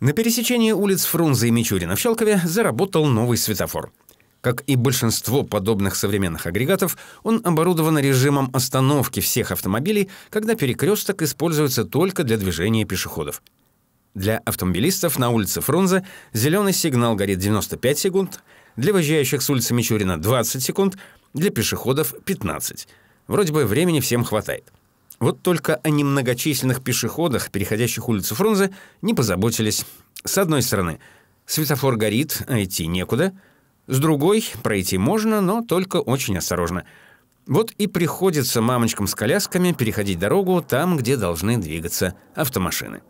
На пересечении улиц Фрунзе и Мичурина в Щелкове заработал новый светофор. Как и большинство подобных современных агрегатов, он оборудован режимом остановки всех автомобилей, когда перекресток используется только для движения пешеходов. Для автомобилистов на улице Фрунзе зеленый сигнал горит 95 секунд, для выезжающих с улицы Мичурина 20 секунд, для пешеходов 15. Вроде бы времени всем хватает. Вот только о немногочисленных пешеходах, переходящих улицу Фрунзе, не позаботились. С одной стороны, светофор горит, а идти некуда. С другой, пройти можно, но только очень осторожно. Вот и приходится мамочкам с колясками переходить дорогу там, где должны двигаться автомашины.